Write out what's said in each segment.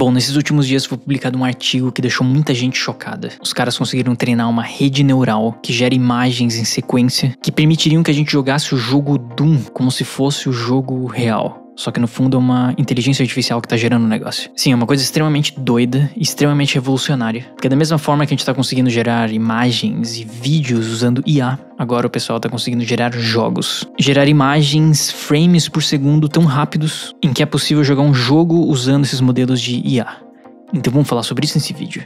Bom, nesses últimos dias foi publicado um artigo que deixou muita gente chocada. Os caras conseguiram treinar uma rede neural que gera imagens em sequência que permitiriam que a gente jogasse o jogo Doom como se fosse o jogo real. Só que no fundo é uma inteligência artificial que está gerando o um negócio. Sim, é uma coisa extremamente doida, extremamente revolucionária. Porque da mesma forma que a gente está conseguindo gerar imagens e vídeos usando IA, agora o pessoal está conseguindo gerar jogos. Gerar imagens, frames por segundo tão rápidos em que é possível jogar um jogo usando esses modelos de IA. Então vamos falar sobre isso nesse vídeo.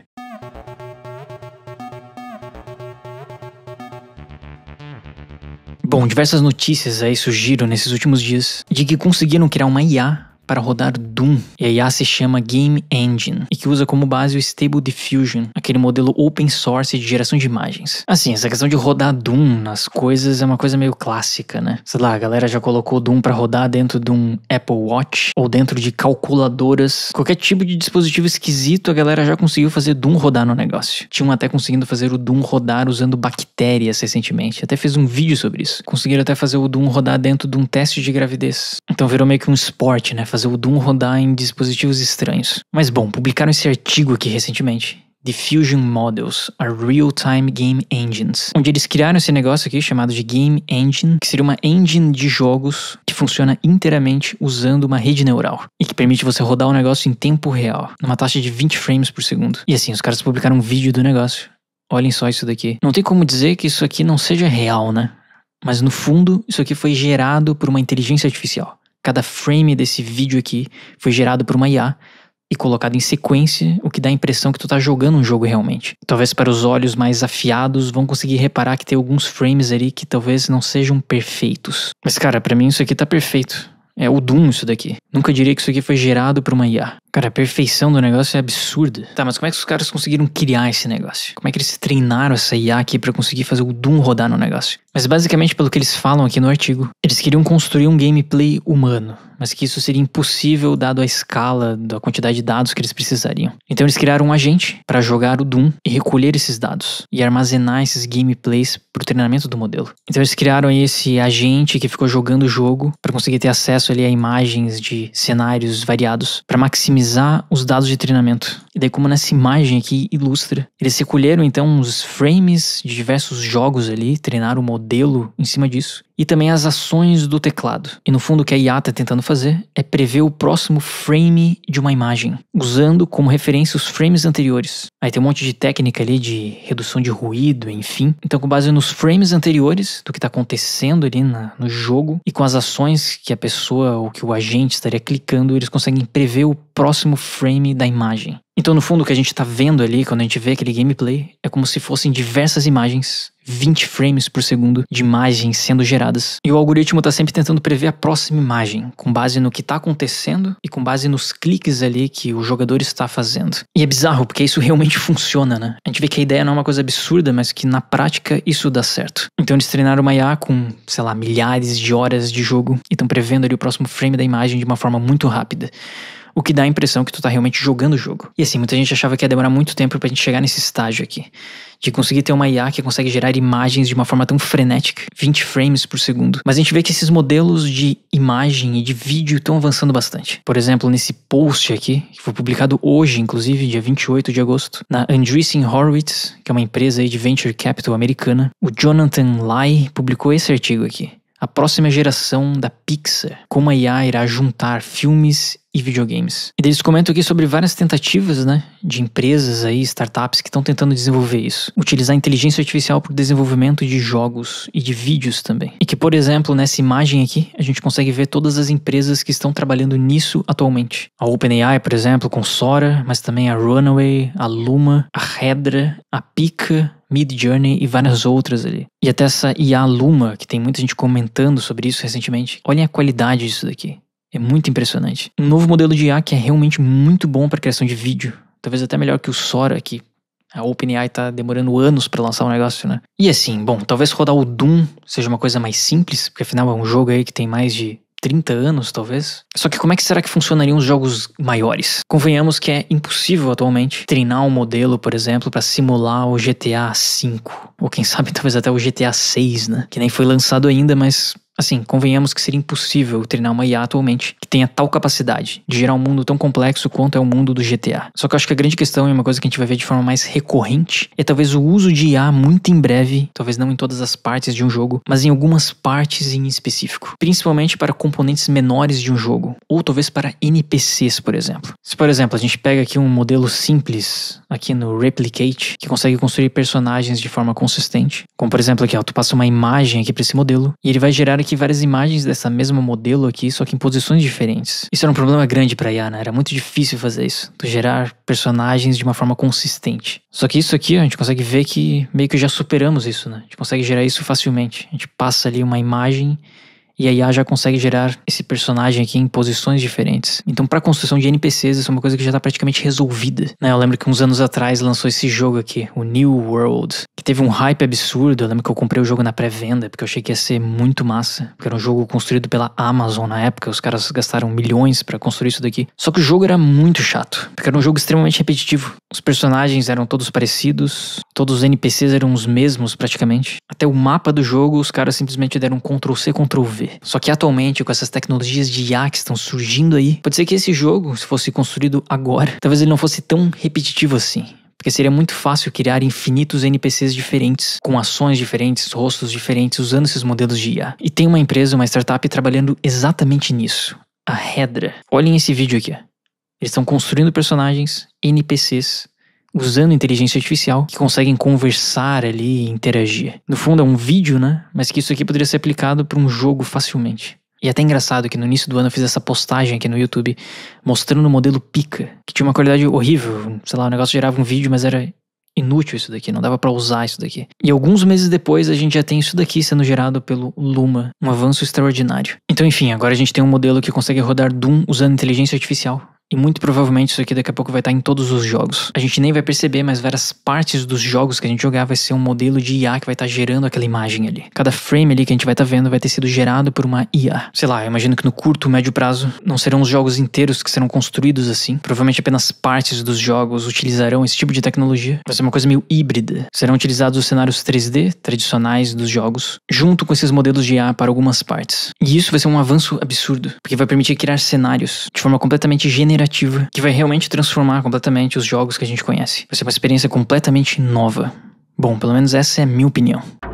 Bom, diversas notícias aí surgiram nesses últimos dias de que conseguiram criar uma IA para rodar Doom, e a IA se chama Game Engine, e que usa como base o Stable Diffusion, aquele modelo open source de geração de imagens. Assim, essa questão de rodar Doom nas coisas é uma coisa meio clássica, né? Sei lá, a galera já colocou Doom para rodar dentro de um Apple Watch ou dentro de calculadoras, qualquer tipo de dispositivo esquisito, a galera já conseguiu fazer Doom rodar no negócio. Tinham até conseguindo fazer o Doom rodar usando bactérias recentemente. Até fez um vídeo sobre isso. Conseguiram até fazer o Doom rodar dentro de um teste de gravidez. Então virou meio que um esporte, né? fazer o Doom rodar em dispositivos estranhos. Mas bom, publicaram esse artigo aqui recentemente. Diffusion Models are real-time game engines, onde eles criaram esse negócio aqui chamado de Game Engine, que seria uma engine de jogos que funciona inteiramente usando uma rede neural e que permite você rodar o um negócio em tempo real, numa taxa de 20 frames por segundo. E assim, os caras publicaram um vídeo do negócio. Olhem só isso daqui. Não tem como dizer que isso aqui não seja real, né? Mas no fundo, isso aqui foi gerado por uma inteligência artificial. Cada frame desse vídeo aqui foi gerado por uma IA e colocado em sequência, o que dá a impressão que tu tá jogando um jogo realmente. Talvez para os olhos mais afiados vão conseguir reparar que tem alguns frames ali que talvez não sejam perfeitos. Mas cara, para mim isso aqui tá perfeito. É o Doom isso daqui. Nunca diria que isso aqui foi gerado por uma IA. Cara, a perfeição do negócio é absurda. Tá, mas como é que os caras conseguiram criar esse negócio? Como é que eles treinaram essa IA aqui para conseguir fazer o Doom rodar no negócio? Mas basicamente, pelo que eles falam aqui no artigo, eles queriam construir um gameplay humano, mas que isso seria impossível dado a escala da quantidade de dados que eles precisariam. Então eles criaram um agente para jogar o Doom e recolher esses dados e armazenar esses gameplays para o treinamento do modelo. Então eles criaram esse agente que ficou jogando o jogo para conseguir ter acesso ali a imagens de cenários variados para maximizar os dados de treinamento. E daí, como nessa imagem aqui ilustra, eles recolheram então uns frames de diversos jogos ali, treinaram o modelo em cima disso, e também as ações do teclado. E no fundo, o que a IA está tentando fazer é prever o próximo frame de uma imagem, usando como referência os frames anteriores. Aí tem um monte de técnica ali de redução de ruído, enfim. Então, com base nos frames anteriores, do que está acontecendo ali na, no jogo, e com as ações que a pessoa ou que o agente estaria clicando, eles conseguem prever o próximo frame da imagem. Então, no fundo, o que a gente tá vendo ali, quando a gente vê aquele gameplay, é como se fossem diversas imagens, 20 frames por segundo, de imagens sendo geradas. E o algoritmo tá sempre tentando prever a próxima imagem, com base no que tá acontecendo e com base nos cliques ali que o jogador está fazendo. E é bizarro, porque isso realmente funciona, né? A gente vê que a ideia não é uma coisa absurda, mas que na prática isso dá certo. Então eles treinaram uma IA com, sei lá, milhares de horas de jogo e estão prevendo ali o próximo frame da imagem de uma forma muito rápida o que dá a impressão que tu tá realmente jogando o jogo. E assim, muita gente achava que ia demorar muito tempo pra gente chegar nesse estágio aqui, de conseguir ter uma IA que consegue gerar imagens de uma forma tão frenética, 20 frames por segundo. Mas a gente vê que esses modelos de imagem e de vídeo estão avançando bastante. Por exemplo, nesse post aqui, que foi publicado hoje, inclusive, dia 28 de agosto, na Andreessen Horowitz, que é uma empresa de venture capital americana, o Jonathan Lai publicou esse artigo aqui a próxima geração da Pixar, como a IA irá juntar filmes e videogames. E eles comentam aqui sobre várias tentativas, né, de empresas aí, startups que estão tentando desenvolver isso, utilizar inteligência artificial para o desenvolvimento de jogos e de vídeos também. E que, por exemplo, nessa imagem aqui, a gente consegue ver todas as empresas que estão trabalhando nisso atualmente. A OpenAI, por exemplo, com Sora, mas também a Runaway, a Luma, a Hedra, a Pika, Mid Journey e várias outras ali. E até essa IA Luma, que tem muita gente comentando sobre isso recentemente. Olhem a qualidade disso daqui. É muito impressionante. Um novo modelo de IA que é realmente muito bom para criação de vídeo. Talvez até melhor que o Sora, que a OpenAI tá demorando anos para lançar o um negócio, né? E assim, bom, talvez rodar o Doom seja uma coisa mais simples, porque afinal é um jogo aí que tem mais de 30 anos, talvez. Só que como é que será que funcionariam os jogos maiores? Convenhamos que é impossível atualmente treinar um modelo, por exemplo, para simular o GTA V, ou quem sabe talvez até o GTA 6, né? Que nem foi lançado ainda, mas Assim, convenhamos que seria impossível treinar uma IA atualmente que tenha tal capacidade de gerar um mundo tão complexo quanto é o mundo do GTA. Só que eu acho que a grande questão e uma coisa que a gente vai ver de forma mais recorrente é talvez o uso de IA muito em breve, talvez não em todas as partes de um jogo, mas em algumas partes em específico, principalmente para componentes menores de um jogo, ou talvez para NPCs, por exemplo. Se, por exemplo, a gente pega aqui um modelo simples aqui no Replicate, que consegue construir personagens de forma consistente. Como por exemplo aqui, ó, tu passa uma imagem aqui para esse modelo e ele vai gerar aqui várias imagens dessa mesma modelo aqui, só que em posições diferentes. Isso era um problema grande para IA, né? Era muito difícil fazer isso, tu gerar personagens de uma forma consistente. Só que isso aqui, ó, a gente consegue ver que meio que já superamos isso, né? A gente consegue gerar isso facilmente. A gente passa ali uma imagem e a IA já consegue gerar esse personagem aqui em posições diferentes. Então, para construção de NPCs, isso é uma coisa que já está praticamente resolvida. Né? Eu lembro que uns anos atrás lançou esse jogo aqui, o New World, que teve um hype absurdo. Eu lembro que eu comprei o jogo na pré-venda, porque eu achei que ia ser muito massa. Porque era um jogo construído pela Amazon na época, os caras gastaram milhões para construir isso daqui. Só que o jogo era muito chato, porque era um jogo extremamente repetitivo. Os personagens eram todos parecidos, todos os NPCs eram os mesmos praticamente. Até o mapa do jogo, os caras simplesmente deram Ctrl C, Ctrl V desenvolver. Só que atualmente, com essas tecnologias de IA que estão surgindo aí, pode ser que esse jogo, se fosse construído agora, talvez ele não fosse tão repetitivo assim porque seria muito fácil criar infinitos NPCs diferentes, com ações diferentes, rostos diferentes, usando esses modelos de IA. E tem uma empresa, uma startup trabalhando exatamente nisso, a Hedra. Olhem esse vídeo aqui. Eles estão construindo personagens, NPCs, usando inteligência artificial que conseguem conversar ali e interagir. No fundo é um vídeo, né? Mas que isso aqui poderia ser aplicado para um jogo facilmente. E é até engraçado que no início do ano eu fiz essa postagem aqui no YouTube mostrando o modelo Pica, que tinha uma qualidade horrível, sei lá, o negócio gerava um vídeo, mas era inútil isso daqui, não dava para usar isso daqui. E alguns meses depois a gente já tem isso daqui sendo gerado pelo Luma, um avanço extraordinário. Então, enfim, agora a gente tem um modelo que consegue rodar Doom usando inteligência artificial, e muito provavelmente isso aqui daqui a pouco vai estar em todos os jogos. A gente nem vai perceber, mas várias partes dos jogos que a gente jogar vai ser um modelo de IA que vai estar gerando aquela imagem ali. Cada frame ali que a gente vai estar tá vendo vai ter sido gerado por uma IA. Sei lá, eu imagino que no curto, médio prazo, não serão os jogos inteiros que serão construídos assim. Provavelmente apenas partes dos jogos utilizarão esse tipo de tecnologia. Vai ser uma coisa meio híbrida. Serão utilizados os cenários 3D tradicionais dos jogos, junto com esses modelos de IA para algumas partes. E isso vai ser um avanço absurdo, porque vai permitir criar cenários de forma completamente generativa que vai realmente transformar completamente os jogos que a gente conhece. Vai ser uma experiência completamente nova. Bom, pelo menos essa é a minha opinião.